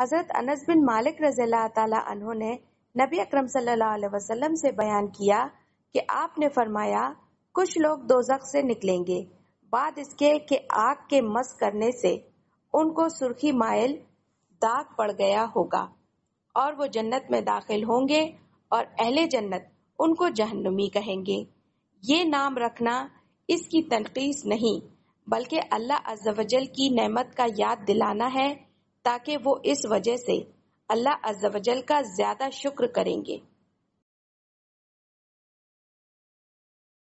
हज़रत अनस बिन मालिक रज़ील्ला ने नबी अकरम सल्लल्लाहु अलैहि वसल्लम से बयान किया कि आपने फरमाया कुछ लोग दोजख से निकलेंगे बाद इसके कि आग के मस करने से उनको सुर्खी मायल दाग पड़ गया होगा और वो जन्नत में दाखिल होंगे और अहले जन्नत उनको जहन्नुमी कहेंगे ये नाम रखना इसकी तनखीस नहीं बल्कि अल्लाह अज्जवजल की नेमत का याद दिलाना है ताकि वो इस वजह से अल्लाह अज्जवजल का ज्यादा शुक्र करेंगे